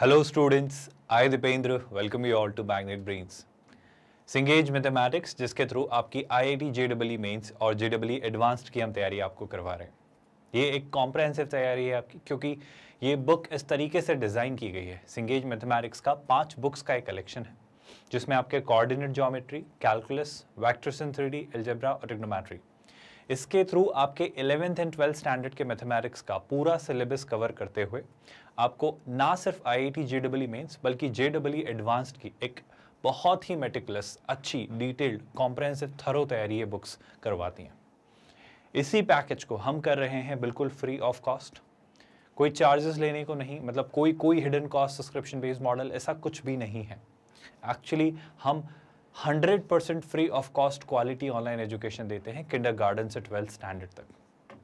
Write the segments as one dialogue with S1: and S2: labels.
S1: Hello students, I Dipendra welcome you all to Magnet Brains. Singage Mathematics जिसके through आपकी IIT JEE mains और JEE advanced की हम तैयारी आपको करवा रहे हैं ये एक कॉम्प्रहेंसिव तैयारी है आपकी क्योंकि ये बुक इस तरीके से डिज़ाइन की गई है सिंगेज मैथमेटिक्स का पाँच बुक्स का एक कलेक्शन है जिसमें आपके coordinate geometry calculus vectors in three algebra और टिग्नोमेट्री इसके थ्रू आपके इलेवेंथ एंड ट्वेल्थ स्टैंडर्ड के मैथमेटिक्स का पूरा सिलेबस कवर करते हुए आपको ना सिर्फ I I T J double mains बल्कि जे डब्ल एडवांस्ड की एक बहुत ही मेटिकुलस अच्छी डिटेल्ड कॉम्प्रहेंसिव थरो तैयारी ये बुक्स करवाती हैं इसी पैकेज को हम कर रहे हैं बिल्कुल फ्री ऑफ कॉस्ट कोई चार्जेस लेने को नहीं मतलब कोई कोई hidden cost subscription based model ऐसा कुछ भी नहीं है एक्चुअली हम 100 percent free of cost quality online education देते हैं किंडर गार्डन से ट्वेल्थ स्टैंडर्ड तक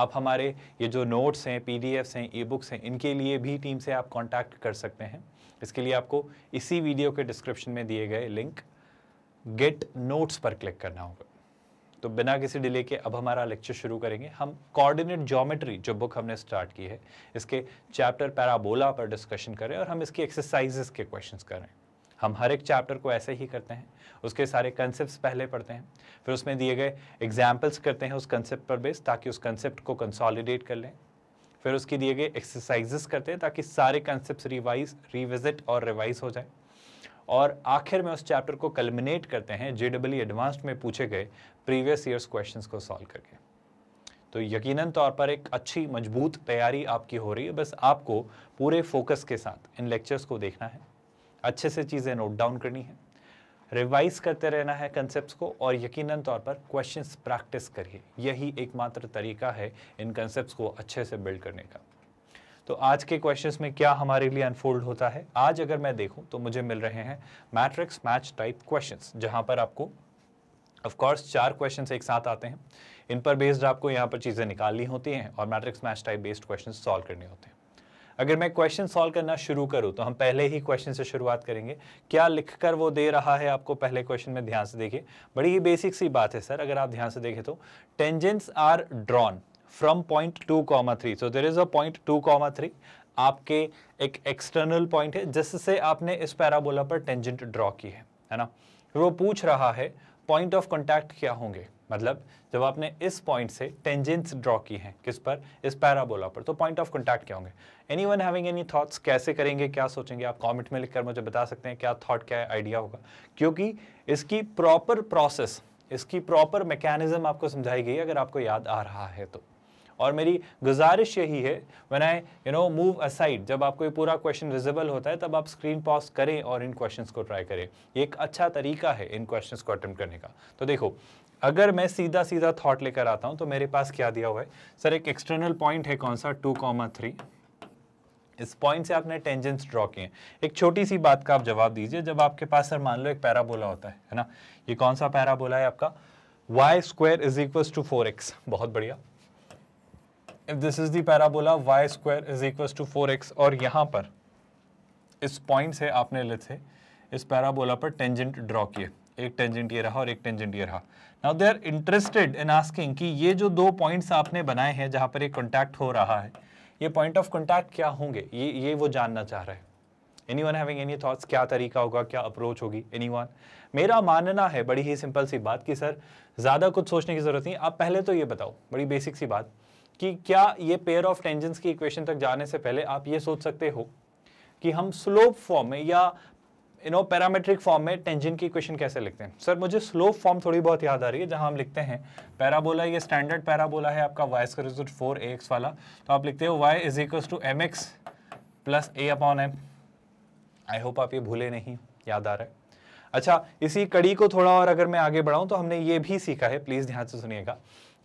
S1: आप हमारे ये जो नोट्स हैं पीडीएफ्स हैं ई बुक्स हैं इनके लिए भी टीम से आप कांटेक्ट कर सकते हैं इसके लिए आपको इसी वीडियो के डिस्क्रिप्शन में दिए गए लिंक गेट नोट्स पर क्लिक करना होगा तो बिना किसी डिले के अब हमारा लेक्चर शुरू करेंगे हम कोऑर्डिनेट ज्योमेट्री जो बुक हमने स्टार्ट की है इसके चैप्टर पैराबोला पर डिस्कशन करें और हम इसकी एक्सरसाइजेस के क्वेश्चंस करें हम हर एक चैप्टर को ऐसे ही करते हैं उसके सारे कंसेप्ट पहले पढ़ते हैं फिर उसमें दिए गए एग्जाम्पल्स करते हैं उस कंसेप्ट पर बेस ताकि उस कंसेप्ट को कंसॉलिडेट कर लें फिर उसकी दिए गए एक्सरसाइजेस करते हैं ताकि सारे कंसेप्ट रिवाइज रिविजिट और रिवाइज हो जाए और आखिर में उस चैप्टर को कलमिनेट करते हैं जे डब्ल्यू एडवांस्ड में पूछे गए प्रीवियस ईयर्स क्वेश्चंस को सॉल्व करके तो यकीनन तौर पर एक अच्छी मजबूत तैयारी आपकी हो रही है बस आपको पूरे फोकस के साथ इन लेक्चर्स को देखना है अच्छे से चीज़ें नोट डाउन करनी है रिवाइज करते रहना है कंसेप्ट को और यकीनन तौर पर क्वेश्चन प्रैक्टिस करिए यही एकमात्र तरीका है इन कंसेप्ट को अच्छे से बिल्ड करने का तो आज के क्वेश्चंस में क्या हमारे लिए अनफोल्ड होता है आज अगर मैं देखूं तो मुझे मिल रहे हैं मैट्रिक्स मैच टाइप क्वेश्चंस जहां पर आपको ऑफकोर्स चार क्वेश्चन एक साथ आते हैं इन पर बेस्ड आपको यहाँ पर चीज़ें निकालनी होती हैं और matrix match type based question solve करने होते हैं अगर मैं क्वेश्चन सॉल्व करना शुरू करूँ तो हम पहले ही क्वेश्चन से शुरुआत करेंगे क्या लिख कर वो दे रहा है आपको पहले क्वेश्चन में ध्यान से देखिए बड़ी ही बेसिक सी बात है सर अगर आप ध्यान से देखें तो tangents are drawn from point two comma three so there is a point two comma three आपके एक एक्सटर्नल पॉइंट है जिससे आपने इस पैराबोला पर टेंजेंट ड्रॉ की है है ना वो पूछ रहा है पॉइंट ऑफ कॉन्टैक्ट क्या होंगे मतलब जब आपने इस पॉइंट से टेंजेंट्स ड्रॉ की हैं किस पर इस पैराबोला पर तो पॉइंट ऑफ कॉन्टैक्ट क्या होंगे any one having any thoughts कैसे करेंगे क्या सोचेंगे आप कॉमेंट में लिखकर मुझे बता सकते हैं क्या थाट क्या आइडिया होगा क्योंकि इसकी प्रॉपर प्रोसेस इसकी प्रॉपर मैकेनिज्म आपको समझाई गई अगर आपको याद आ रहा है तो और मेरी गुजारिश यही है one I you know move aside जब आपको ये पूरा क्वेश्चन विजिबल होता है तब आप स्क्रीन पॉज करें और इन क्वेश्चंस को ट्राई करें ये एक अच्छा तरीका है इन क्वेश्चंस को अटेम्प्ट करने का तो देखो अगर मैं सीधा सीधा थॉट लेकर आता हूं तो मेरे पास क्या दिया हुआ है सर एक एक्सटर्नल पॉइंट है कौन सा टू कॉमा थ्री इस पॉइंट से आपने टेंजेंट्स ड्रॉ किए एक छोटी सी बात का आप जवाब दीजिए जब आपके पास सर मान लो एक पैराबोला होता है है ना ये कौन सा पैराबोला है आपका Y square is equal to four X बहुत बढ़िया if this is the parabola Y square is equal to four X और यहां पर इस पॉइंट से आपने लेते इस पैराबोला पर टेंजेंट ड्रॉ किए एक टेंजेंट ये रहा और एक टेंजेंट ये रहा now they are interested in asking कि ये जो दो पॉइंट्स आपने बनाए हैं जहां पर एक कॉन्टैक्ट हो रहा है ये पॉइंट ऑफ कॉन्टैक्ट क्या होंगे ये ये वो जानना चाह रहे हैं any one having any thoughts क्या तरीका होगा क्या अप्रोच होगी एनी वन मेरा मानना है बड़ी ही सिंपल सी बात कि सर ज़्यादा कुछ सोचने की ज़रूरत नहीं आप पहले तो ये बताओ बड़ी बेसिक सी बात कि क्या ये पेयर ऑफ टेंजेंस की इक्वेशन तक जाने से पहले आप ये सोच सकते हो कि हम स्लोप फॉर्म में या यू नो पैरामेट्रिक फॉर्म में टेंजन की इक्वेशन कैसे लिखते हैं सर मुझे स्लोप फॉर्म थोड़ी बहुत याद आ रही है जहां हम लिखते हैं पैराबोला ये स्टैंडर्ड पैराबोला है आपका Y square result four A X वाला तो आप लिखते हो Y is equals to M X plus A upon M I hope आप ये भूले नहीं याद आ रहा है अच्छा इसी कड़ी को थोड़ा और अगर मैं आगे बढ़ाऊँ तो हमने ये भी सीखा है प्लीज़ ध्यान से सुनिएगा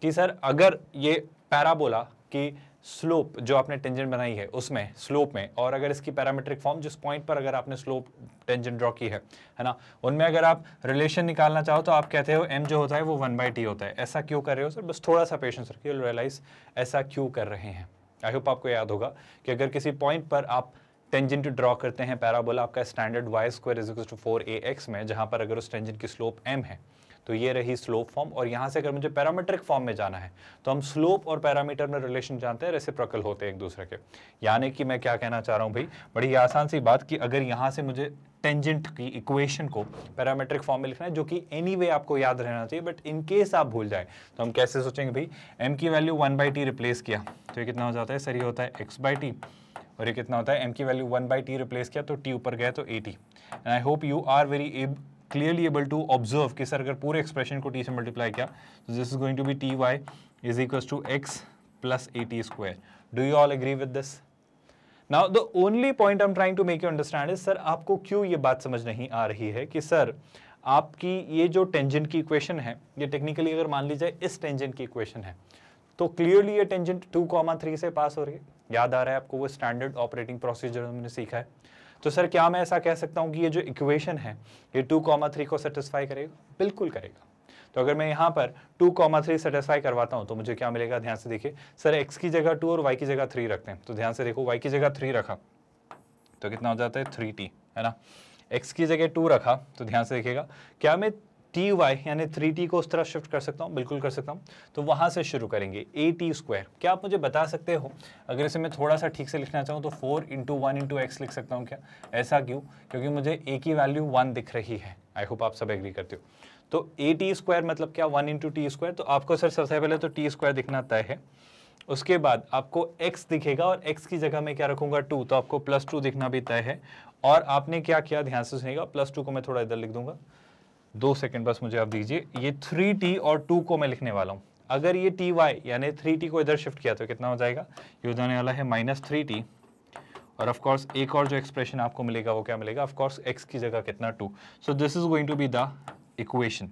S1: कि सर अगर ये पैराबोला की स्लोप जो आपने टेंजेंट बनाई है उसमें स्लोप में और अगर इसकी पैरामेट्रिक फॉर्म जिस पॉइंट पर अगर आपने स्लोप टेंजेंट ड्रॉ की है है ना उनमें अगर आप रिलेशन निकालना चाहो तो आप कहते हो एम जो होता है वो वन बाई टी होता है ऐसा क्यों कर रहे हो सर बस थोड़ा सा पेशेंस रखिए रियलाइज ऐसा क्यों कर रहे हैं आई होप आपको याद होगा कि अगर किसी पॉइंट पर आप टेंजेंट ड्रॉ करते हैं पैराबोला आपका standard Y square is to four A X में जहाँ पर अगर उस टेंजेंट की स्लोप एम है तो ये रही स्लोप फॉर्म और यहाँ से अगर मुझे पैरामीट्रिक फॉर्म में जाना है तो हम स्लोप और पैरामीटर में रिलेशन जानते हैं रेसिप्रोकल होते हैं एक दूसरे के यानी कि मैं क्या कहना चाह रहा हूँ भाई बड़ी आसान सी बात कि अगर यहाँ से मुझे टेंजेंट की इक्वेशन को पैरामेट्रिक फॉर्म में लिखना है जो कि एनी anyway आपको याद रहना चाहिए बट इन केस आप भूल जाए तो हम कैसे सोचेंगे भाई एम की value one by T replace किया तो ये कितना हो जाता है सर ये होता है एक्स बाई टी और ये कितना होता है एम की value one by T replace किया तो टी ऊपर गया तो A T and I hope you are very clearly able to observe कि सर अगर पूरे एक्सप्रेशन को टी से मल्टीप्लाई किया तो this is going to be T Y is equal to X plus A T square do you all agree with this now the only point I am trying to make you understand is sir आपको क्यों ये बात समझ नहीं आ रही है कि sir आपकी ये जो टेंजेंट की इक्वेशन है ये टेक्निकली अगर मान लीजिए इस टेंजेंट की इक्वेशन है तो क्लियरली ये टेंजेंट टू कॉमा थ्री से पास हो रही है याद आ रहा है आपको वो स्टैंडर्ड ऑपरेटिंग प्रोसीजर हमने सीखा है तो सर क्या मैं ऐसा कह सकता हूँ कि ये जो इक्वेशन है ये टू कॉमा थ्री को सेटिस्फाई करेगा बिल्कुल करेगा तो अगर मैं यहाँ पर टू कॉमा थ्री सेटिस्फाई करवाता हूँ तो मुझे क्या मिलेगा ध्यान से देखिए सर एक्स की जगह टू और वाई की जगह थ्री रखते हैं तो ध्यान से देखो वाई की जगह थ्री रखा तो कितना हो जाता है थ्री टी है ना एक्स की जगह टू रखा तो ध्यान से देखिएगा क्या मैं टी वाई यानी थ्री टी को उस तरह शिफ्ट कर सकता हूँ बिल्कुल कर सकता हूँ तो वहाँ से शुरू करेंगे ए टी स्क्वायर क्या आप मुझे बता सकते हो अगर इसे मैं थोड़ा सा ठीक से लिखना चाहूँ तो four into one into X लिख सकता हूँ क्या ऐसा क्यों क्योंकि मुझे ए की वैल्यू वन दिख रही है आई होप आप सब एग्री करते हो तो ए टी स्क्वायर मतलब क्या वन इंटू टी स्क्वायर तो आपको सर सबसे पहले तो टी स्क्वायर दिखना तय है उसके बाद आपको x दिखेगा और x की जगह मैं क्या रखूंगा टू तो आपको प्लस टू दिखना भी तय है और आपने क्या किया ध्यान से सुनेगा प्लस टू को मैं थोड़ा इधर लिख दूंगा दो सेकंड बस मुझे आप दीजिए ये थ्री टी और टू को मैं लिखने वाला हूँ अगर ये टी वाई यानी थ्री टी को इधर शिफ्ट किया तो कितना हो जाएगा ये हो जाने वाला है माइनस थ्री टी और ऑफ कोर्स एक और जो एक्सप्रेशन आपको मिलेगा वो क्या मिलेगा ऑफ कोर्स एक्स की जगह कितना two so this is going to be the equation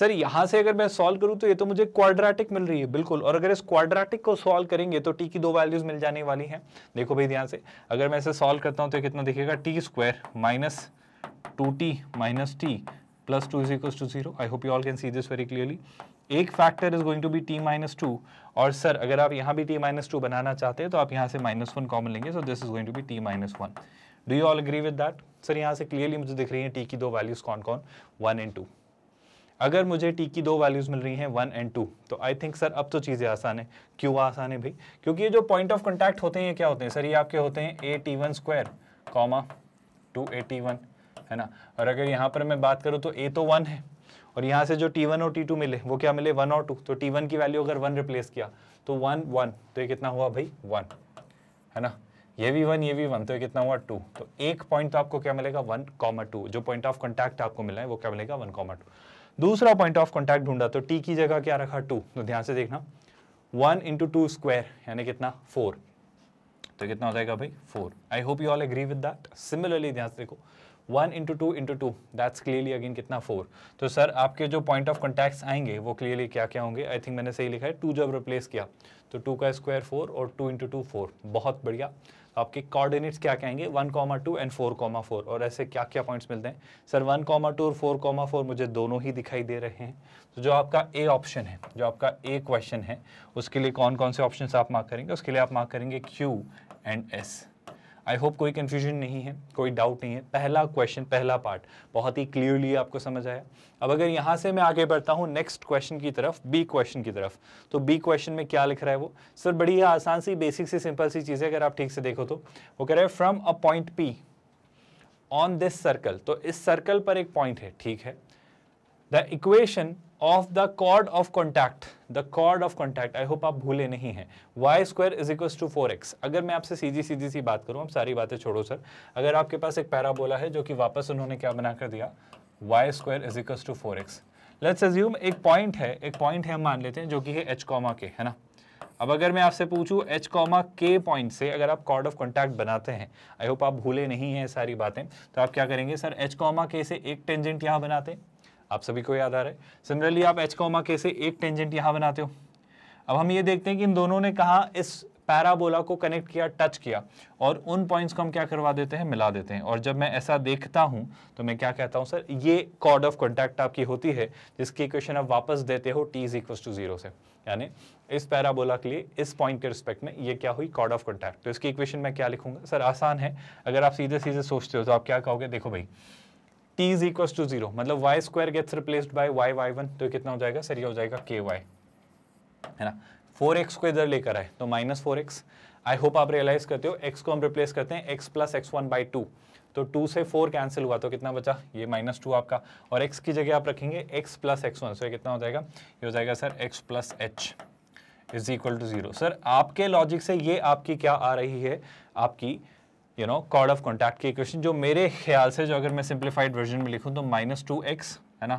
S1: sir यहाँ से अगर मैं सॉल्व करूँ तो ये तो मुझे क्वाड्रेटिक मिल रही है बिल्कुल और अगर इस क्वाड्रेटिक को सॉल्व करेंगे तो टी की दो वैल्यूज मिल जाने वाली हैं देखो भाई ध्यान से अगर मैं इसे सॉल्व करता हूँ तो कितना दिखेगा T square minus two T minus T plus 2 is equals to 0. I hope you all can see this very clearly. एक factor is going to be t minus two और सर अगर आप यहाँ भी टी माइनस टू बनाना चाहते हैं तो आप यहाँ से माइनस वन कॉमन लेंगे so this is going to be t minus one do you all agree with that sir यहाँ से क्लियरली मुझे दिख रही है टी की दो वैल्यूज कौन कौन वन एंड टू अगर मुझे टी की दो वैल्यूज मिल रही हैं वन एंड टू तो आई थिंक सर अब तो चीज़ें आसान है क्यों आसान है भाई क्योंकि ये जो पॉइंट ऑफ कॉन्टैक्ट होते हैं ये क्या होते हैं सर ये आपके होते हैं a t one square comma two a t one है ना और अगर यहाँ पर मैं बात करूँ तो ए तो वन है और यहाँ से जो टी वन और टी टू मिले वो क्या मिले वन और टू तो टी वन की वैल्यू अगर वन रिप्लेस किया तो वन वन तो ये कितना हुआ भाई वन है ना ये भी वन ये भी वन तो ये कितना हुआ टू तो एक पॉइंट तो आपको क्या मिलेगा वन कॉमा टू जो पॉइंट ऑफ कॉन्टैक्ट आपको मिला है वो क्या मिलेगा वन कॉमा टू दूसरा पॉइंट ऑफ कॉन्टैक्ट ढूंढा तो टी की जगह क्या रखा टू तो ध्यान से देखना वन इंटू टू स्क्वायर यानी कितना फोर तो कितना हो जाएगा भाई four I hope you all agree with that similarly ध्यान से देखो one into two into two that's clearly again कितना फोर तो सर आपके जो पॉइंट ऑफ कॉन्टैक्ट्स आएंगे वो क्लियरली क्या क्या होंगे आई थिंक मैंने सही लिखा है टू जब रिप्लेस किया तो टू का स्क्वायर फोर और टू इंटू टू फोर बहुत बढ़िया तो आपके कोऑर्डिनेट्स क्या क्या आएंगे one comma two and four comma four और ऐसे क्या क्या पॉइंट्स मिलते हैं सर वन कॉमा टू और फोर कॉमा फोर मुझे दोनों ही दिखाई दे रहे हैं तो जो आपका ए ऑप्शन है जो आपका ए क्वेश्चन है उसके लिए कौन कौन से ऑप्शन आप मार्क करेंगे उसके लिए आप मार्क करेंगे Q and S I hope कोई कन्फ्यूजन नहीं है कोई डाउट नहीं है पहला क्वेश्चन पहला पार्ट बहुत ही क्लियरली आपको समझ आया अब अगर यहाँ से मैं आगे बढ़ता हूँ नेक्स्ट क्वेश्चन की तरफ बी क्वेश्चन की तरफ तो बी क्वेश्चन में क्या लिख रहा है वो सर बड़ी आसान सी बेसिक सी सिंपल सी चीज़ें अगर आप ठीक से देखो तो वो कह रहे हैं from a point P on this circle तो इस सर्कल पर एक पॉइंट है ठीक है the equation of the chord of contact the chord of contact I hope आप भूले नहीं हैं y square is equal to four x अगर मैं आपसे सीधी सीधी सी बात करूँ आप सारी बातें छोड़ो सर अगर आपके पास एक पैराबोला है जो कि वापस उन्होंने क्या बनाकर दिया y square is equal to four x let's assume एक पॉइंट है एक पॉइंट है हम मान लेते हैं जो कि है एच कॉमा के है ना अब अगर मैं आपसे पूछूं एच कॉमा के पॉइंट से अगर आप कॉर्ड ऑफ कॉन्टैक्ट बनाते हैं आई होप आप भूले नहीं हैं सारी बातें तो आप क्या करेंगे सर एच कॉमा के से एक टेंजेंट यहाँ बनाते हैं आप सभी को याद आ रहा है सिमिलरली आप एच कोमा के से एक टेंजेंट यहाँ बनाते हो अब हम ये देखते हैं कि इन दोनों ने कहा इस पैराबोला को कनेक्ट किया टच किया और उन पॉइंट्स को हम क्या करवा देते हैं मिला देते हैं और जब मैं ऐसा देखता हूं तो मैं क्या कहता हूं सर ये कॉर्ड ऑफ कॉन्टैक्ट आपकी होती है जिसकी इक्वेशन आप वापस देते हो t is equal to zero से यानी इस पैराबोला के लिए इस पॉइंट के रिस्पेक्ट में ये क्या हुई कॉर्ड ऑफ कॉन्टैक्ट तो इसकी इक्वेशन मैं क्या लिखूंगा सर आसान है अगर आप सीधे सीधे सोचते हो तो आप क्या कहोगे देखो भाई इज इक्वल टू जीरो मतलब y square gets replaced by y y one तो कितना हो जाएगा सर ये हो जाएगा के वाई है ना फोर एक्स को इधर लेकर आए तो minus four x I hope आप रियलाइज करते हो एक्स को हम रिप्लेस करते हैं x plus x one by two तो टू से फोर कैंसिल हुआ तो कितना बचा ये माइनस टू आपका और एक्स की जगह आप रखेंगे x plus x one so कितना हो जाएगा ये हो जाएगा sir x plus h is equal to zero sir आपके लॉजिक से ये आपकी क्या आ रही है आपकी you know chord of contact की इक्वेशन जो मेरे ख्याल से जो अगर मैं सिंप्लीफाइड वर्जन में लिखूँ तो माइनस टू एक्स है ना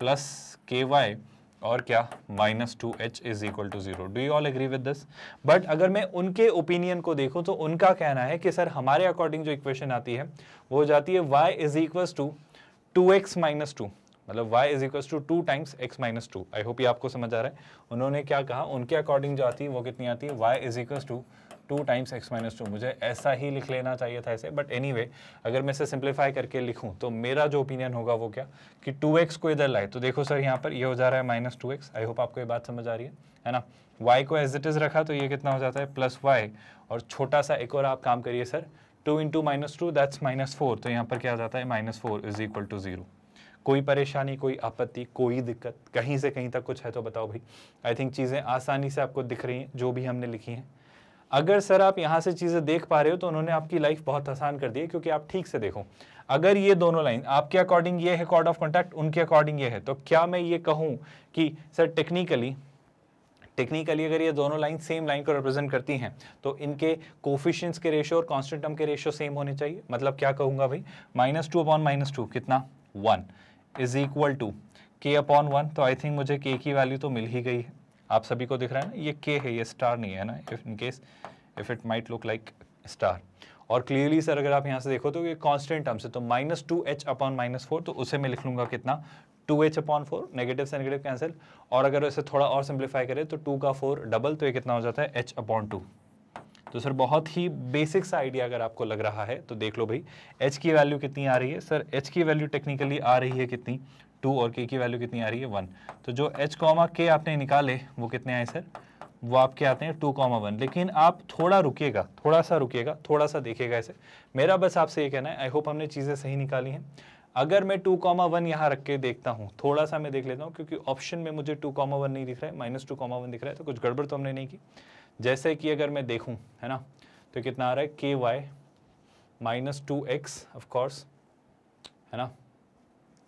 S1: प्लस के वाई और क्या minus two h is equal to zero do you all agree with this but अगर मैं उनके ओपिनियन को देखूँ तो उनका कहना है कि सर हमारे अकॉर्डिंग जो इक्वेशन आती है वो हो जाती है y is equals to two x minus two मतलब y is equal to two times x minus two I hope ये आपको समझ आ रहा है उन्होंने क्या कहा उनके अकॉर्डिंग जो आती है वो कितनी आती है y is equal to two times x minus two मुझे ऐसा ही लिख लेना चाहिए था ऐसे बट एनी anyway, अगर मैं इसे सिंप्लीफाई करके लिखूँ तो मेरा जो ओपिनियन होगा वो क्या कि टू एक्स को इधर लाए तो देखो सर यहाँ पर ये यह हो जा रहा है minus two x I hope आपको ये बात समझ आ रही है है ना वाई को एज इट इज़ रखा तो ये कितना हो जाता है प्लस वाई और छोटा सा एक और आप काम करिए sir two into minus two that's minus four तो यहाँ पर क्या आ जाता है minus four is equal to zero कोई परेशानी कोई आपत्ति कोई दिक्कत कहीं से कहीं तक कुछ है तो बताओ भाई आई थिंक चीज़ें आसानी से आपको दिख रही हैं जो भी हमने लिखी हैं अगर सर आप यहाँ से चीज़ें देख पा रहे हो तो उन्होंने आपकी लाइफ बहुत आसान कर दी है क्योंकि आप ठीक से देखो अगर ये दोनों लाइन आपके अकॉर्डिंग ये है कॉर्ड ऑफ कॉन्टैक्ट उनके अकॉर्डिंग ये है तो क्या मैं ये कहूँ कि सर टेक्निकली टेक्निकली अगर ये दोनों लाइन सेम लाइन को रिप्रेजेंट करती हैं तो इनके कोफिशंस के रेशो और कॉन्स्टेंट के रेशो सेम होने चाहिए मतलब क्या कहूँगा भाई minus two upon minus two कितना one is equal to k upon one तो आई थिंक मुझे के की वैल्यू तो मिल ही गई है आप सभी को दिख रहा है ना ये के है ये स्टार नहीं है ना if in case if it might look like star और क्लियरली सर अगर आप यहाँ से देखो तो ये कॉन्स्टेंट टर्म से तो minus two h upon minus four तो उसे मैं लिख लूंगा कितना two h upon four negative से नेगेटिव कैंसिल और अगर इसे थोड़ा और सिंप्लीफाई करें तो टू का फोर डबल तो ये कितना हो जाता है एच अपॉन टू तो सर बहुत ही बेसिक सा आइडिया अगर आपको लग रहा है तो देख लो भाई एच की वैल्यू कितनी आ रही है सर एच की वैल्यू टेक्निकली आ रही है कितनी टू और के की वैल्यू कितनी आ रही है वन तो जो एच कॉमा के आपने निकाले वो कितने आए सर वो आपके आते हैं टू कॉमा वन लेकिन आप थोड़ा रुकिएगा थोड़ा सा रुकिएगा थोड़ा सा देखिएगा इसे मेरा बस आपसे ये कहना है आई होप हमने चीज़ें सही निकाली हैं अगर मैं टू कॉमा वन यहाँ रख के देखता हूँ थोड़ा सा मैं देख लेता हूँ क्योंकि ऑप्शन में मुझे टू कॉमा वन नहीं दिख रहा है माइनस टू कॉमा वन दिख रहा है तो कुछ गड़बड़ तो हमने नहीं की जैसे कि अगर मैं देखूँ है ना तो कितना आ रहा है के y minus two x of course है ना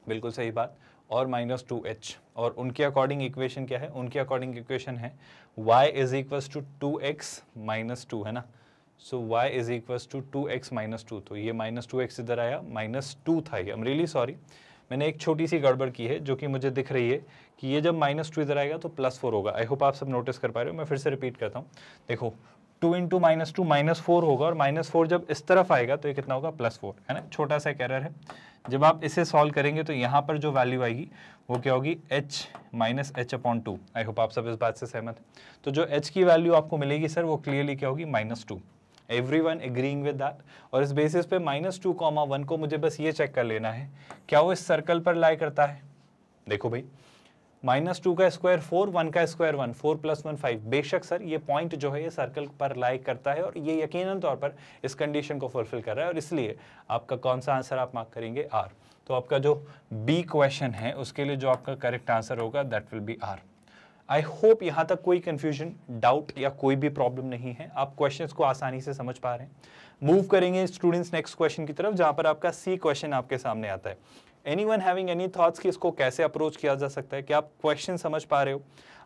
S1: बिल्कुल सही बात और माइनस टू एच और उनके अकॉर्डिंग इक्वेशन क्या है उनके अकॉर्डिंग इक्वेशन है y is equal to two x minus two है ना so y is equal to two x minus two तो ये माइनस टू एक्स इधर आया माइनस टू था ये अमरीली रियली सॉरी मैंने एक छोटी सी गड़बड़ की है जो कि मुझे दिख रही है कि ये जब माइनस टू इधर आएगा तो प्लस फोर होगा आई होप आप सब नोटिस कर पा रहे हो मैं फिर से रिपीट करता हूँ देखो two into minus two minus four होगा और माइनस फोर जब इस तरफ आएगा तो ये कितना होगा प्लस फोर है ना छोटा सा कैरर है जब आप इसे सॉल्व करेंगे तो यहाँ पर जो वैल्यू आएगी वो क्या होगी h minus h upon two I hope आप सब इस बात से सहमत तो जो एच की वैल्यू आपको मिलेगी सर वो क्लियरली क्या होगी minus two every one agreeing with that और इस बेसिस पे माइनस टू कॉमा वन को मुझे बस ये चेक कर लेना है क्या वो इस सर्कल पर लाई करता है देखो भाई माइनस टू का स्क्वायर फोर वन का square one four plus one five बेशक सर ये पॉइंट जो है ये सर्कल पर लाइक करता है और ये यकीनन तौर पर इस कंडीशन को फुलफिल कर रहा है और इसलिए आपका कौन सा आंसर आप मार्क करेंगे आर तो आपका जो बी क्वेश्चन है उसके लिए जो आपका करेक्ट आंसर होगा that will be R I hope यहाँ तक कोई कन्फ्यूजन डाउट या कोई भी प्रॉब्लम नहीं है आप क्वेश्चन को आसानी से समझ पा रहे हैं मूव करेंगे स्टूडेंट्स नेक्स्ट क्वेश्चन की तरफ जहाँ पर आपका सी क्वेश्चन आपके सामने आता है any one having any thoughts कि इसको कैसे अप्रोच किया जा सकता है क्या आप क्वेश्चन समझ पा रहे हो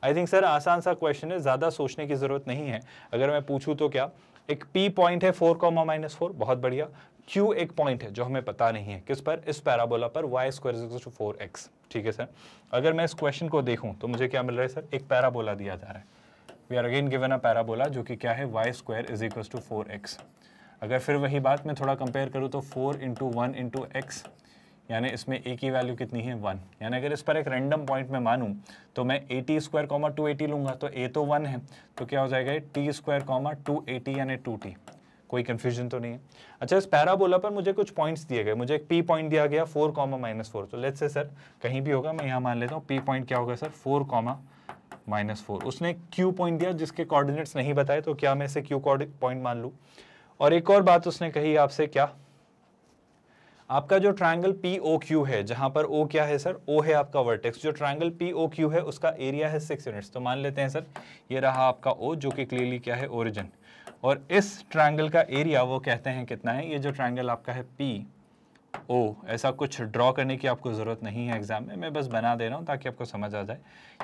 S1: आई थिंक सर आसान सा क्वेश्चन है ज़्यादा सोचने की ज़रूरत नहीं है अगर मैं पूछूँ तो क्या एक पी पॉइंट है फोर कॉमा माइनस फोर बहुत बढ़िया क्यू एक पॉइंट है जो हमें पता नहीं है किस पर इस पैराबोला पर y square is to four x ठीक है सर अगर मैं इस क्वेश्चन को देखूँ तो मुझे क्या मिल रहा है सर एक पैराबोला दिया जा रहा है we are again given a parabola जो कि क्या है y square is equal to four x अगर फिर वही बात मैं थोड़ा कंपेयर करूँ तो four into one into x यानी इसमें ए की वैल्यू कितनी है वन यानी अगर इस पर एक रैंडम पॉइंट में मानूँ तो मैं a T square comma two a t तो ए तो वन है तो क्या हो जाएगा t square comma two a t यानी टू टी कोई कन्फ्यूजन तो नहीं है अच्छा इस पैराबोला पर मुझे कुछ पॉइंट्स दिए गए मुझे एक पी पॉइंट दिया गया फोर कॉमा माइनस फोर तो लेट से सर कहीं भी होगा मैं यहाँ मान लेता हूँ पी पॉइंट क्या होगा sir four comma minus four उसने क्यू पॉइंट दिया जिसके कॉर्डिनेट्स नहीं बताए तो क्या मैं इसे क्यू पॉइंट मान लूँ और एक और बात उसने कही आपसे क्या आपका जो ट्रायंगल पी ओ क्यू है जहाँ पर ओ क्या है सर ओ है आपका वर्टेक्स जो ट्रायंगल पी ओ क्यू है उसका एरिया है सिक्स यूनिट्स तो मान लेते हैं सर ये रहा आपका ओ जो कि क्लियरली क्या है ओरिजिन और इस ट्रायंगल का एरिया वो कहते हैं कितना है ये जो ट्रायंगल आपका है पी ओ ऐसा कुछ ड्रॉ करने की आपको ज़रूरत नहीं है एग्जाम में मैं बस बना दे रहा हूँ ताकि आपको समझ आ जाए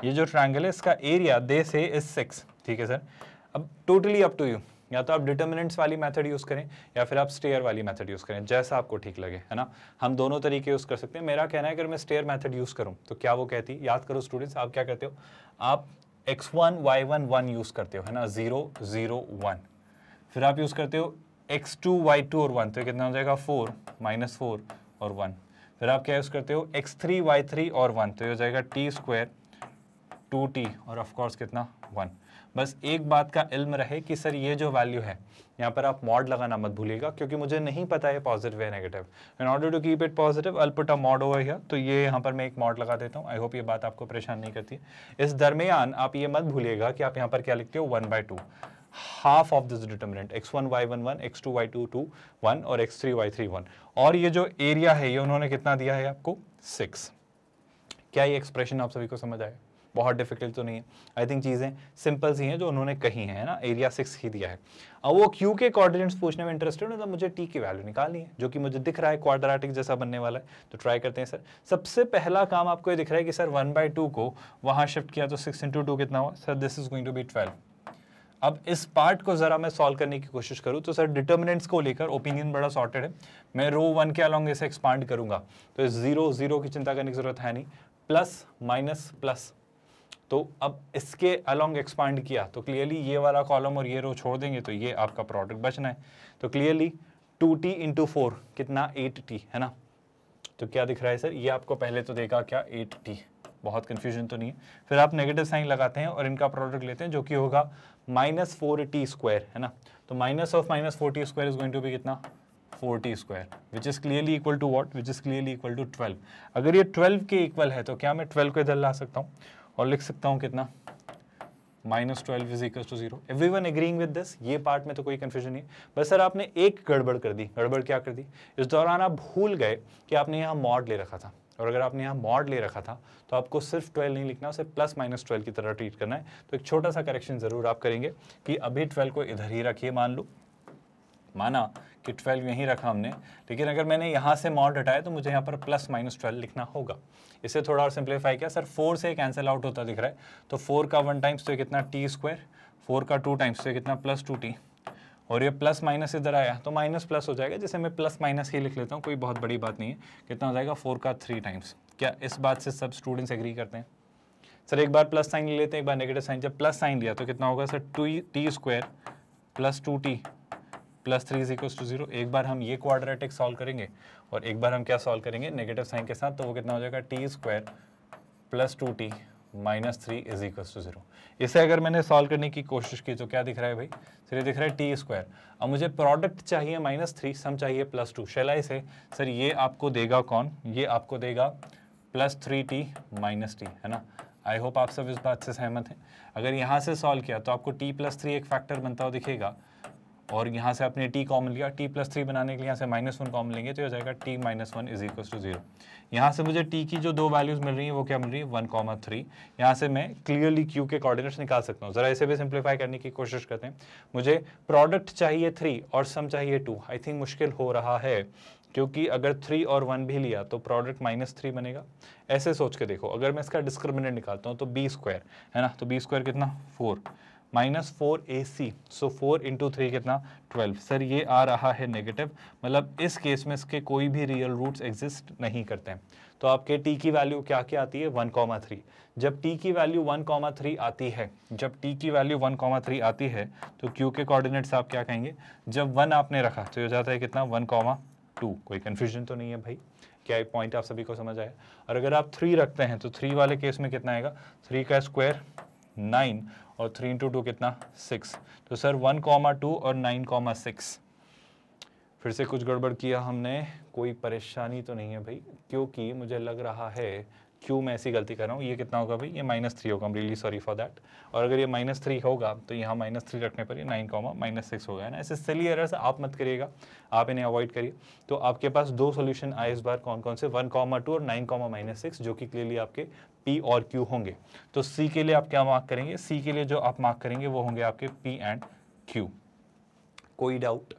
S1: ये जो ट्रायंगल है इसका एरिया दे से इज सिक्स ठीक है सर अब टोटली अप टू यू या तो आप डिटर्मिनेंट्स वाली मेथड यूज़ करें या फिर आप स्टेयर वाली मेथड यूज़ करें जैसा आपको ठीक लगे है ना हम दोनों तरीके यूज़ कर सकते हैं मेरा कहना है अगर मैं स्टेयर मेथड यूज़ करूँ तो क्या वो कहती याद करो स्टूडेंट्स आप क्या करते हो आप x one y one one use करते हो है ना ज़ीरो ज़ीरो वन फिर आप यूज़ करते हो एक्स टू वाई टू और वन तो कितना हो जाएगा फोर माइनस फोर और वन फिर आप क्या यूज़ करते हो एक्स थ्री वाई थ्री और वन तो ये हो जाएगा टी स्क्वायर टू टी और ऑफकोर्स कितना वन बस एक बात का इल्म रहे कि सर ये जो वैल्यू है यहाँ पर आप मॉड लगाना मत भूलिएगा क्योंकि मुझे नहीं पता है पॉजिटिव या negative in order to keep it positive I'll put a mod over here तो ये यहाँ पर मैं एक मॉड लगा देता हूँ आई होप ये बात आपको परेशान नहीं करती इस दरमियान आप ये मत भूलिएगा कि आप यहाँ पर क्या लिखते हो one by two half of this determinant x one one y one x two y two two one और x three y three one और ये जो एरिया है ये उन्होंने कितना दिया है आपको सिक्स क्या ये एक्सप्रेशन आप सभी को समझ आया बहुत डिफिकल्ट तो नहीं है आई थिंक चीज़ें सिंपल सी हैं जो उन्होंने कही हैं ना एरिया सिक्स ही दिया है अब वो क्यू के कॉर्डिनेट्स पूछने में इंटरेस्टेड है तो मुझे टी की वैल्यू निकालनी है जो कि मुझे दिख रहा है क्वाड्रेटिक जैसा बनने वाला है तो ट्राई करते हैं सर सबसे पहला काम आपको ये दिख रहा है कि सर वन बाई टू को वहाँ शिफ्ट किया तो सिक्स इंटू टू कितना हुआ sir this is going to be twelve अब इस पार्ट को ज़रा मैं सॉल्व करने की कोशिश करूँ तो सर डिटर्मिनेंट्स को लेकर ओपिनियन बड़ा सॉर्टेड है मैं रो वन के अलॉन्ग इसे एक्सपांड करूँगा तो ज़ीरो ज़ीरो की चिंता करने की ज़रूरत है नहीं प्लस माइनस प्लस तो अब इसके अलॉन्ग एक्सपांड किया तो क्लियरली ये वाला कॉलम और ये रो छोड़ देंगे तो ये आपका प्रोडक्ट बचना है तो clearly two t into four कितना एट टी है ना तो क्या दिख रहा है सर ये आपको पहले तो देखा क्या एट टी बहुत कंफ्यूजन तो नहीं है फिर आप नेगेटिव साइन लगाते हैं और इनका प्रोडक्ट लेते हैं जो कि होगा माइनस फोर टी स्क्वायर है ना तो minus of minus four t square is going to be कितना t square which is clearly equal to what which is clearly equal to 12 अगर ये 12 के इक्वल है तो क्या मैं 12 को इधर ला सकता हूँ और लिख सकता हूँ कितना minus twelve is equal to zero every one agreeing with this ये पार्ट में तो कोई कन्फ्यूजन नहीं बस सर आपने एक गड़बड़ कर दी गड़बड़ क्या कर दी इस दौरान आप भूल गए कि आपने यहाँ मॉड ले रखा था और अगर आपने यहाँ मॉड ले रखा था तो आपको सिर्फ 12 नहीं लिखना उसे प्लस माइनस 12 की तरह ट्रीट करना है तो एक छोटा सा करेक्शन ज़रूर आप करेंगे कि अभी 12 को इधर ही रखिए मान लो माना कि 12 यहीं रखा हमने लेकिन अगर मैंने यहाँ से मॉड हटाया तो मुझे यहाँ पर प्लस माइनस ट्वेल्व लिखना होगा इसे थोड़ा और सिंप्लीफाई किया सर फोर से कैंसिल आउट होता दिख रहा है तो फोर का वन टाइम्स तो कितना टी स्क्वायर फोर का टू टाइम्स तो कितना प्लस टू टी और ये प्लस माइनस इधर आया तो माइनस प्लस हो जाएगा जैसे मैं प्लस माइनस ही लिख लेता हूँ कोई बहुत बड़ी बात नहीं है कितना हो जाएगा फोर का थ्री टाइम्स क्या इस बात से सब स्टूडेंट्स एग्री करते हैं सर एक बार प्लस साइन ले लेते हैं एक बार नेगेटिव साइन जब प्लस साइन लिया तो कितना होगा sir two t square plus two t plus three is equal to zero एक बार हम ये क्वाड्रेटिक सॉल्व करेंगे और एक बार हम क्या सॉल्व करेंगे नेगेटिव साइन के साथ तो वो कितना हो जाएगा t square plus two T minus three is equal to zero इसे अगर मैंने सॉल्व करने की कोशिश की तो क्या दिख रहा है भाई सर तो ये दिख रहा है टी स्क्वायर अब मुझे प्रोडक्ट चाहिए माइनस थ्री सम चाहिए प्लस टू शेलाई से सर ये आपको देगा कौन ये आपको देगा plus three t minus t है ना आई होप आप सब इस बात से सहमत हैं अगर यहाँ से सॉल्व किया तो आपको टी प्लस थ्री एक फैक्टर बनता हुआ दिखेगा और यहाँ से आपने टी कॉमन लिया टी प्लस थ्री बनाने के लिए यहाँ से माइनस वन कॉमन लेंगे तो हो जाएगा t minus one is equal to zero यहाँ से मुझे टी की जो दो वैल्यूज मिल रही है वो क्या मिल रही है वन कॉमा थ्री यहाँ से मैं क्लियरली क्यू के कोऑर्डिनेट्स निकाल सकता हूँ जरा इसे भी सिंप्लीफाई करने की कोशिश करते हैं मुझे प्रोडक्ट चाहिए थ्री और सम चाहिए टू आई थिंक मुश्किल हो रहा है क्योंकि अगर थ्री और वन भी लिया तो प्रोडक्ट माइनस थ्री बनेगा ऐसे सोच के देखो अगर मैं इसका डिस्क्रिमिनेंट निकालता हूँ तो बी स्क्वायर है ना तो बी स्क्वायर कितना four minus four A C so four into three कितना ट्वेल्व सर ये आ रहा है नेगेटिव मतलब इस केस में इसके कोई भी रियल रूट्स एग्जिस्ट नहीं करते हैं तो आपके टी की वैल्यू क्या क्या आती है वन कॉमा थ्री जब टी की वैल्यू वन कॉमा थ्री आती है जब टी की वैल्यू वन कॉमा थ्री आती है तो क्यू के कोऑर्डिनेट्स आप क्या कहेंगे जब वन आपने रखा तो ये हो जाता है कितना वन कॉमा टू कोई कन्फ्यूजन तो नहीं है भाई क्या एक पॉइंट आप सभी को समझ आया और अगर आप थ्री रखते हैं तो थ्री वाले केस में कितना आएगा थ्री का स्क्वायर नाइन और थ्री इंटू टू कितना सिक्स तो सर वन कॉमा टू और नाइन कॉमा सिक्स फिर से कुछ गड़बड़ किया हमने कोई परेशानी तो नहीं है भाई क्योंकि मुझे लग रहा है क्यों मैं ऐसी गलती कर रहा हूँ ये कितना होगा भाई ये माइनस थ्री होगा रियली सॉरी फॉर दैट और अगर ये माइनस थ्री होगा तो यहाँ माइनस थ्री रखने पर ये नाइन कॉमा माइनस सिक्स होगा ना ऐसे सिली एरर्स आप मत करिएगा आप इन्हें अवॉइड करिए तो आपके पास दो सॉल्यूशन आए इस बार कौन कौन से वन कॉमा टू और नाइन कॉमा माइनस सिक्स जो कि क्लियरली आपके पी और क्यू होंगे तो सी के लिए आप क्या मार्क करेंगे सी के लिए जो आप मार्क करेंगे वो होंगे आपके पी एंड क्यू कोई डाउट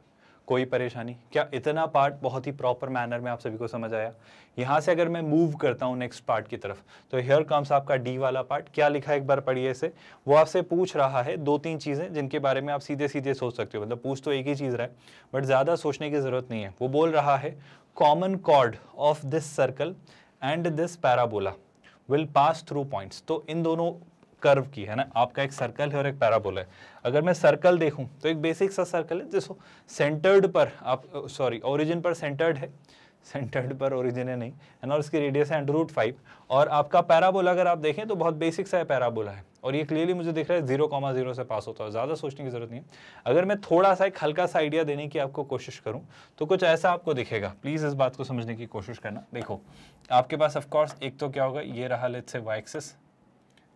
S1: कोई परेशानी क्या इतना पार्ट बहुत ही प्रॉपर मैनर में आप सभी को समझ आया यहाँ से अगर मैं मूव करता हूँ नेक्स्ट पार्ट की तरफ तो हेयर कम्स आपका डी वाला पार्ट क्या लिखा है एक बार पढ़िए इसे वो आपसे पूछ रहा है दो तीन चीज़ें जिनके बारे में आप सीधे सीधे सोच सकते हो मतलब पूछ तो एक ही चीज़ रहा है बट ज़्यादा सोचने की ज़रूरत नहीं है वो बोल रहा है common chord of this circle and this parabola will pass through points तो इन दोनों कर्व की है ना आपका एक सर्कल है और एक पैराबोला है अगर मैं सर्कल देखूं तो एक बेसिक सा सर्कल है जिसको सेंटर्ड पर आप सॉरी ओरिजिन पर सेंटर्ड है सेंटर्ड पर ओरिजिन है नहीं है ना और इसकी रेडियस है अंडर रूट फाइव और आपका पैराबोला अगर आप देखें तो बहुत बेसिक सा पैराबोला है और ये क्लियरली मुझे दिख रहा है जीरो कॉमा जीरो से पास होता है ज़्यादा सोचने की जरूरत नहीं है अगर मैं थोड़ा सा एक हल्का सा आइडिया देने की आपको कोशिश करूँ तो कुछ ऐसा आपको दिखेगा प्लीज़ इस बात को समझने की कोशिश करना देखो आपके पास ऑफकोर्स एक तो क्या होगा ये रहा लेट से वाई एक्सेस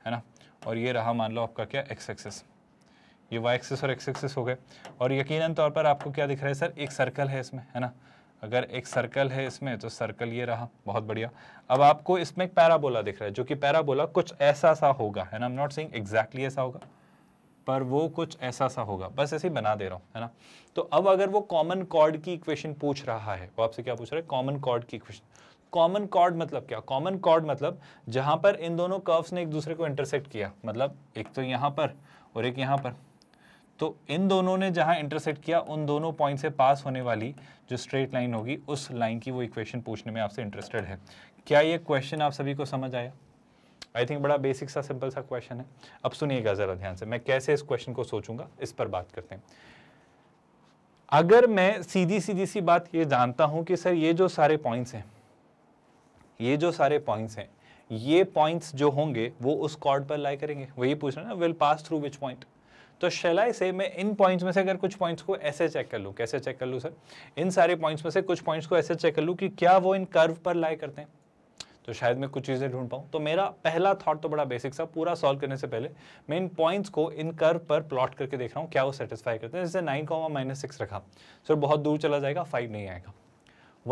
S1: है ना और ये रहा मान लो आपका क्या एक्स एक्सेस ये वाई एक्सेस और एक्स एक्सेस हो गए और यकीन तौर पर आपको क्या दिख रहा है सर एक सर्कल है इसमें है ना अगर एक सर्कल है इसमें तो सर्कल ये रहा बहुत बढ़िया अब आपको इसमें एक पैराबोला दिख रहा है जो कि पैराबोला कुछ ऐसा सा होगा है I am not saying exactly ऐसा होगा पर वो कुछ ऐसा सा होगा बस ऐसे ही बना दे रहा हूँ है ना तो अब अगर वो कॉमन कॉर्ड की इक्वेशन पूछ रहा है वो आपसे क्या पूछ रहा है कॉमन कॉर्ड की इक्वेशन कॉमन कॉर्ड मतलब क्या कॉमन कॉर्ड मतलब जहाँ पर इन दोनों कर्व्स ने एक दूसरे को इंटरसेक्ट किया मतलब एक तो यहाँ पर और एक यहाँ पर तो इन दोनों ने जहाँ इंटरसेक्ट किया उन दोनों पॉइंट से पास होने वाली जो स्ट्रेट लाइन होगी उस लाइन की वो इक्वेशन पूछने में आपसे इंटरेस्टेड है क्या ये क्वेश्चन आप सभी को समझ आया आई थिंक बड़ा बेसिक सा सिंपल सा क्वेश्चन है अब सुनिएगा ज़रा ध्यान से मैं कैसे इस क्वेश्चन को सोचूंगा इस पर बात करते हैं अगर मैं सीधी सीधी सी बात ये जानता हूं कि सर ये जो सारे पॉइंट्स हैं ये जो सारे पॉइंट्स हैं ये पॉइंट्स जो होंगे वो उस कॉर्ड पर लाई करेंगे वही पूछ रहे ना will pass through which point तो शेलाई से मैं इन पॉइंट्स में से अगर कुछ पॉइंट्स को ऐसे चेक कर लूँ कैसे चेक कर लूँ सर इन सारे पॉइंट्स में से कुछ पॉइंट्स को ऐसे चेक कर लूँ कि क्या वो इन कर्व पर लाई करते हैं तो शायद मैं कुछ चीज़ें ढूंढ पाऊँ तो मेरा पहला थॉट तो बड़ा बेसिक सा पूरा सॉल्व करने से पहले मैं इन पॉइंट्स को इन कर्व पर प्लॉट करके देख रहा हूँ क्या वो सेटिस्फाई करते हैं जैसे नाइन कॉमा माइनस सिक्स रखा सर बहुत दूर चला जाएगा फाइव नहीं आएगा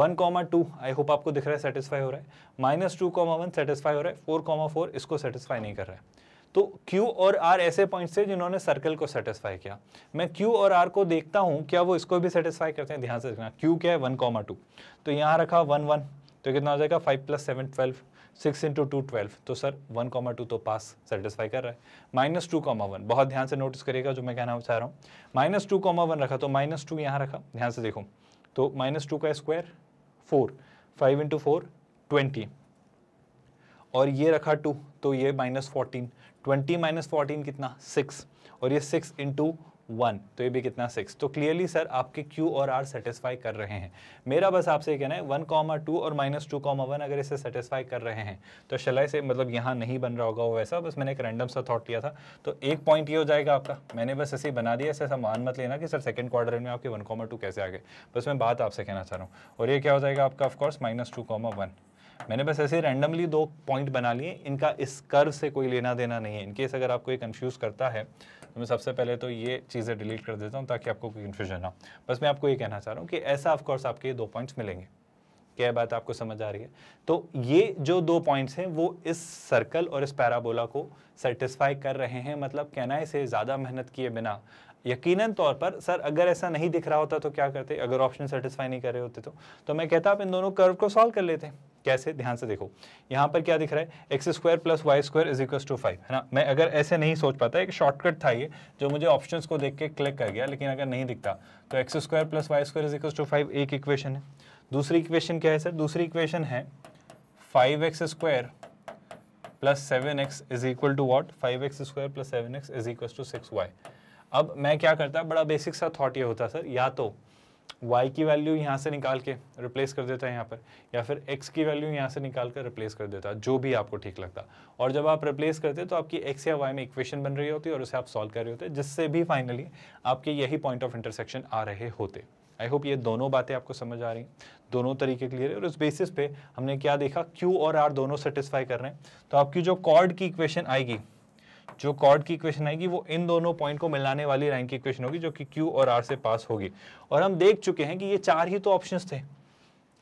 S1: one comma two I hope आपको दिख रहा है सेटिस्फाई हो रहा है minus two comma one satisfy हो रहा है फोर कॉमा फोर इसको सेटिस्फाई नहीं कर रहा है तो Q और R ऐसे पॉइंट्स थे जिन्होंने सर्कल को सेटिस्फाई किया मैं Q और R को देखता हूँ क्या वो इसको भी सेटिस्फाई करते हैं ध्यान से देखना Q क्या है वन कॉमा टू तो यहाँ रखा वन वन तो कितना हो जाएगा five plus seven twelve six into two twelve तो सर वन कॉमा टू तो पास सेटिस्फाई कर रहा है माइनस टू कॉमा वन बहुत ध्यान से नोटिस करिएगा जो मैं कहना चाह रहा हूँ माइनस टू कॉमा वन रखा तो माइनस टू यहाँ रखा ध्यान से देखो तो माइनस टू का square four five into four twenty और ये रखा टू तो ये minus fourteen twenty minus fourteen कितना सिक्स और ये सिक्स इंटू वन तो ये भी कितना सिक्स तो क्लियरली सर आपके क्यू और आर सेटिस्फाई कर रहे हैं मेरा बस आपसे कहना है वन कॉमा टू और माइनस टू कॉमा वन अगर इसे सेटिस्फाई कर रहे हैं तो शलाय से मतलब यहाँ नहीं बन रहा होगा वो वैसा बस मैंने एक रैंडम सा थॉट लिया था तो एक पॉइंट ये हो जाएगा आपका मैंने बस ऐसे ही बना दिया ऐसे मान मत लेना कि सर सेकेंड क्वार्टर में आपके वन कॉमा टू कैसे आ गए बस मैं बात आपसे कहना चाह रहा हूँ और ये क्या हो जाएगा आपका of course minus two comma one मैंने बस ऐसे रैंडमली दो पॉइंट बना लिए इनका इस कर्व से कोई लेना देना नहीं है इनकेस अगर आपको ये कन्फ्यूज़ करता है तो मैं सबसे पहले तो ये चीज़ें डिलीट कर देता हूँ ताकि आपको कोई कन्फ्यूजन ना हो बस मैं आपको ये कहना चाह रहा हूँ कि ऐसा ऑफकोर्स आपके ये दो पॉइंट्स मिलेंगे क्या बात आपको समझ आ रही है तो ये जो दो पॉइंट्स हैं वो इस सर्कल और इस पैराबोला को सेटिस्फाई कर रहे हैं मतलब कहना है इसे ज़्यादा मेहनत किए बिना यकीनन तौर पर सर अगर ऐसा नहीं दिख रहा होता तो क्या करते अगर ऑप्शन सेटिस्फाई नहीं कर रहे होते तो तो मैं कहता आप इन दोनों कर्व को सॉल्व कर लेते हैं कैसे ध्यान से देखो यहाँ पर क्या दिख रहा है X square plus Y square is equal to five है ना मैं अगर ऐसे नहीं सोच पाता एक शॉर्टकट था ये जो मुझे ऑप्शंस को देख के क्लिक कर गया लेकिन अगर नहीं दिखता तो X square plus Y square is equal to five एक इक्वेशन है दूसरी इक्वेशन क्या है सर दूसरी इक्वेशन है five X square plus seven X is equal to what five X square plus seven X is equal to six Y अब मैं क्या करता बड़ा बेसिक सा थॉट ये होता सर या तो y की वैल्यू यहाँ से निकाल के रिप्लेस कर देता है यहाँ पर या फिर x की वैल्यू यहाँ से निकाल कर रिप्लेस कर देता है जो भी आपको ठीक लगता और जब आप रिप्लेस करते तो आपकी x या y में इक्वेशन बन रही होती है और उसे आप सॉल्व कर रहे होते जिससे भी फाइनली आपके यही पॉइंट ऑफ इंटरसेक्शन आ रहे होते आई होप ये दोनों बातें आपको समझ आ रही हैं दोनों तरीके क्लियर है और उस बेसिस पे हमने क्या देखा क्यू और आर दोनों सेटिस्फाई कर रहे हैं तो आपकी जो कॉर्ड की इक्वेशन आएगी जो कॉर्ड की इक्वेशन आएगी वो इन दोनों पॉइंट को मिलाने वाली रैंक की इक्वेशन होगी जो कि क्यू और आर से पास होगी और हम देख चुके हैं कि ये चार ही तो ऑप्शन थे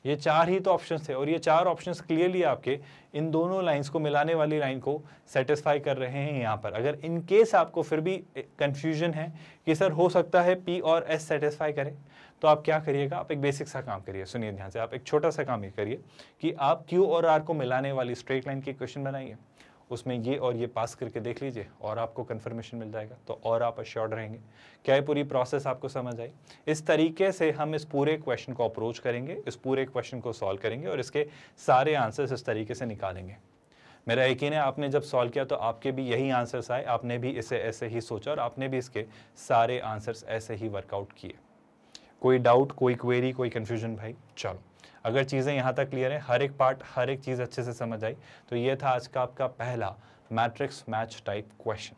S1: ये चार ही तो ऑप्शन थे और ये चार ऑप्शन क्लियरली आपके इन दोनों लाइंस को मिलाने वाली लाइन को सेटिस्फाई कर रहे हैं यहाँ पर अगर इन केस आपको फिर भी कंफ्यूजन है कि सर हो सकता है पी और एस सेटिस्फाई करें तो आप क्या करिएगा आप एक बेसिक सा काम करिए सुनिए ध्यान से आप एक छोटा सा काम ये करिए कि आप क्यू और आर को मिलाने वाली स्ट्रेट लाइन की क्वेश्चन बनाइए उसमें ये और ये पास करके देख लीजिए और आपको कन्फर्मेशन मिल जाएगा तो और आप अश्योर्ड रहेंगे क्या ये पूरी प्रोसेस आपको समझ आई इस तरीके से हम इस पूरे क्वेश्चन को अप्रोच करेंगे इस पूरे क्वेश्चन को सॉल्व करेंगे और इसके सारे आंसर्स इस तरीके से निकालेंगे मेरा यकीन है आपने जब सॉल्व किया तो आपके भी यही आंसर्स आए आपने भी इसे ऐसे ही सोचा और आपने भी इसके सारे आंसर्स ऐसे ही वर्कआउट किए कोई डाउट कोई क्वेरी कोई कन्फ्यूजन भाई चलो अगर चीज़ें यहाँ तक क्लियर है हर एक पार्ट हर एक चीज़ अच्छे से समझ आई तो ये था आज का आपका पहला मैट्रिक्स मैच टाइप क्वेश्चन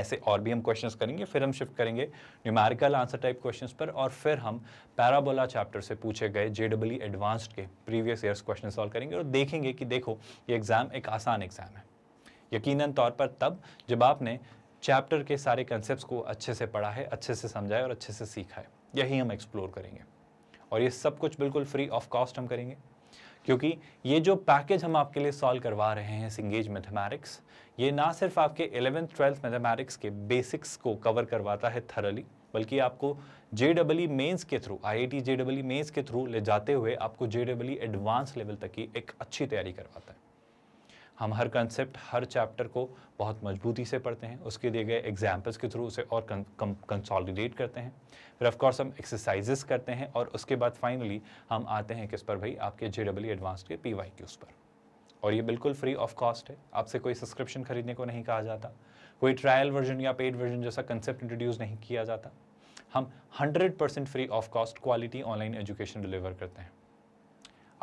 S1: ऐसे और भी हम क्वेश्चंस करेंगे फिर हम शिफ्ट करेंगे न्यूमेरिकल आंसर टाइप क्वेश्चंस पर और फिर हम पैराबोला चैप्टर से पूछे गए जे डब्ल्यू एडवांस्ड के प्रीवियस ईयर्स क्वेश्चन सॉल्व करेंगे और देखेंगे कि देखो ये एग्ज़ाम एक आसान एग्ज़ाम है यकीनन तौर पर तब जब आपने चैप्टर के सारे कंसेप्ट को अच्छे से पढ़ा है अच्छे से समझाए और अच्छे से सीखा है यही हम एक्सप्लोर करेंगे और ये सब कुछ बिल्कुल फ्री ऑफ कॉस्ट हम करेंगे क्योंकि ये जो पैकेज हम आपके लिए सॉल्व करवा रहे हैं सिंगेज मैथमेटिक्स ये ना सिर्फ आपके एलेवेंथ ट्वेल्थ मैथमेटिक्स के बेसिक्स को कवर करवाता है थरली बल्कि आपको जे डबल मेन्स के through I I T J double mains के थ्रू ले जाते हुए आपको जे डबल एडवांस लेवल तक की एक अच्छी तैयारी करवाता है हम हर कंसेप्ट हर चैप्टर को बहुत मजबूती से पढ़ते हैं उसके दिए गए एग्जाम्पल्स के थ्रू उसे और कंसॉलिडेट करते हैं फिर ऑफकोर्स हम एक्सरसाइजेस करते हैं और उसके बाद फाइनली हम आते हैं किस पर भाई आपके जे डब्ल्यू एडवांस के पी वाई क्यूज़ पर और ये बिल्कुल फ्री ऑफ कॉस्ट है आपसे कोई सब्सक्रिप्शन खरीदने को नहीं कहा जाता कोई ट्रायल वर्जन या पेड वर्जन जैसा कंसेप्ट इंट्रोड्यूस नहीं किया जाता हम 100% free of cost quality online education deliver करते हैं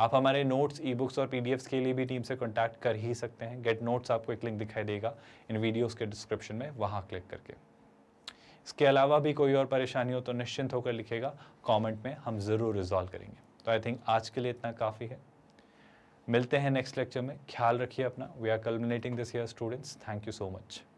S1: आप हमारे नोट्स ई बुक्स और पी के लिए भी टीम से कॉन्टैक्ट कर ही सकते हैं गेट नोट्स आपको एक लिंक दिखाई देगा इन वीडियोज़ के डिस्क्रिप्शन में वहाँ क्लिक करके इसके अलावा भी कोई और परेशानी हो तो निश्चिंत होकर लिखेगा कमेंट में हम ज़रूर रिजॉल्व करेंगे तो आई थिंक आज के लिए इतना काफ़ी है मिलते हैं नेक्स्ट लेक्चर में ख्याल रखिए अपना we are culminating this year students thank you so much